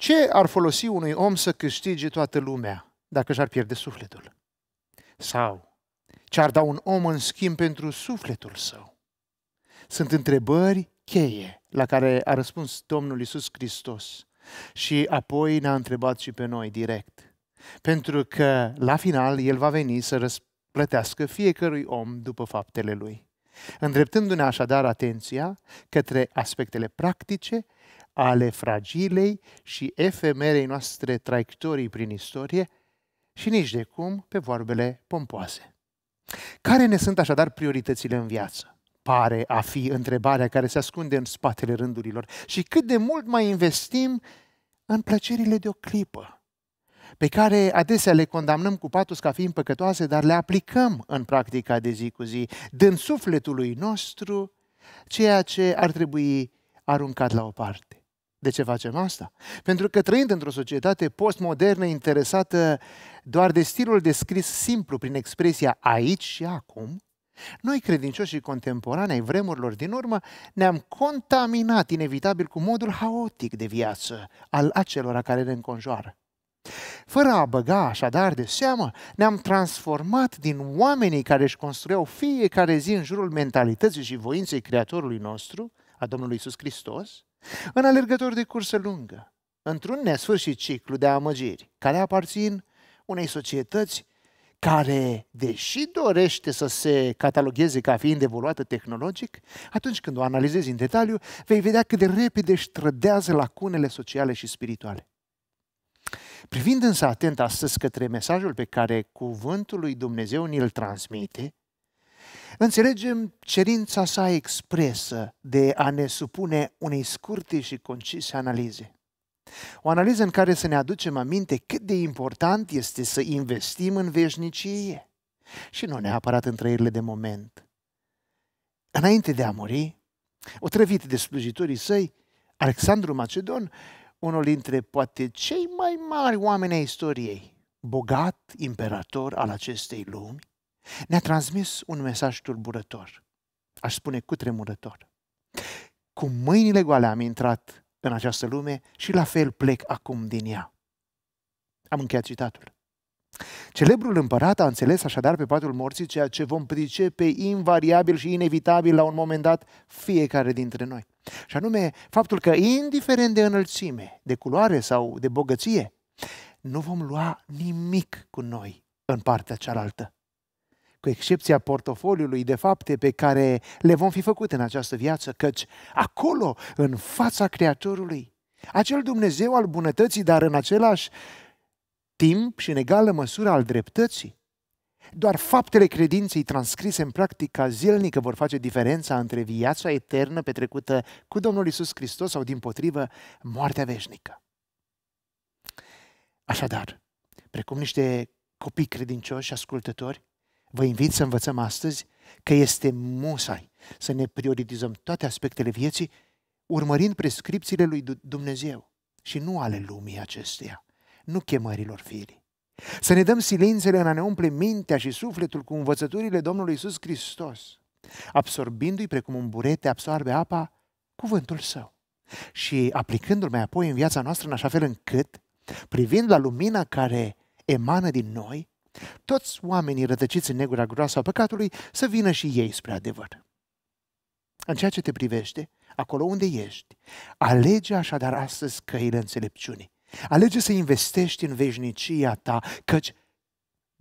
Ce ar folosi unui om să câștige toată lumea dacă și-ar pierde sufletul? Sau ce ar da un om în schimb pentru sufletul său? Sunt întrebări cheie la care a răspuns Domnul Isus Hristos și apoi ne-a întrebat și pe noi direct. Pentru că la final El va veni să răsplătească fiecărui om după faptele lui îndreptându-ne așadar atenția către aspectele practice ale fragilei și efemerei noastre traiectorii prin istorie și nici de cum pe vorbele pompoase. Care ne sunt așadar prioritățile în viață? Pare a fi întrebarea care se ascunde în spatele rândurilor și cât de mult mai investim în plăcerile de o clipă, pe care adesea le condamnăm cu patos ca fiind păcătoase, dar le aplicăm în practica de zi cu zi, dând sufletului nostru ceea ce ar trebui aruncat la o parte. De ce facem asta? Pentru că trăind într-o societate postmodernă interesată doar de stilul descris simplu prin expresia aici și acum, noi credincioșii contemporani ai vremurilor din urmă ne-am contaminat inevitabil cu modul haotic de viață al acelora care ne înconjoară. Fără a băga așadar de seamă, ne-am transformat din oamenii care își construiau fiecare zi în jurul mentalității și voinței Creatorului nostru, a Domnului Iisus Hristos, în alergători de cursă lungă, într-un nesfârșit ciclu de amăgiri, care aparțin unei societăți care, deși dorește să se catalogheze ca fiind evoluată tehnologic, atunci când o analizezi în detaliu, vei vedea cât de repede își trădează lacunele sociale și spirituale. Privind însă atent astăzi către mesajul pe care cuvântul lui Dumnezeu ni-l transmite, Înțelegem cerința sa expresă de a ne supune unei scurte și concise analize. O analiză în care să ne aducem aminte cât de important este să investim în veșnicie și nu neapărat în trăirile de moment. Înainte de a muri, otrăvit de slujitorii săi, Alexandru Macedon, unul dintre poate cei mai mari oameni ai istoriei, bogat imperator al acestei lumi, ne-a transmis un mesaj tulburător, aș spune cutremurător. Cu mâinile goale am intrat în această lume și la fel plec acum din ea. Am încheiat citatul. Celebrul împărat a înțeles așadar pe patul morții ceea ce vom pricepe invariabil și inevitabil la un moment dat fiecare dintre noi. Și anume faptul că indiferent de înălțime, de culoare sau de bogăție, nu vom lua nimic cu noi în partea cealaltă cu excepția portofoliului de fapte pe care le vom fi făcut în această viață, căci acolo, în fața Creatorului, acel Dumnezeu al bunătății, dar în același timp și în egală măsură al dreptății, doar faptele credinței transcrise în practica zilnică vor face diferența între viața eternă petrecută cu Domnul Isus Hristos sau, din potrivă, moartea veșnică. Așadar, precum niște copii credincioși, ascultători, Vă invit să învățăm astăzi că este musai să ne prioritizăm toate aspectele vieții, urmărind prescripțiile lui Dumnezeu și nu ale lumii acesteia, nu chemărilor firii. Să ne dăm silințele în a ne umple mintea și sufletul cu învățăturile Domnului Isus Hristos, absorbindu-i precum un burete absorbe apa cuvântul său și aplicându-l mai apoi în viața noastră în așa fel încât, privind la lumina care emană din noi, toți oamenii rătăciți în negura groasă a păcatului să vină și ei spre adevăr. În ceea ce te privește, acolo unde ești, alege așadar astăzi căile înțelepciunii. Alege să investești în veșnicia ta, căci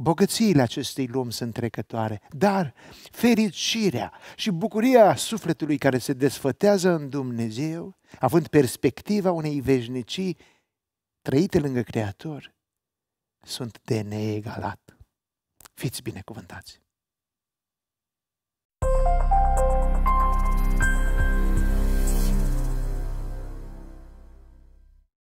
bogățiile acestei lumi sunt trecătoare, dar fericirea și bucuria sufletului care se desfătează în Dumnezeu, având perspectiva unei veșnicii trăite lângă Creator, sunt de neegalat. Fiți binecuvântați!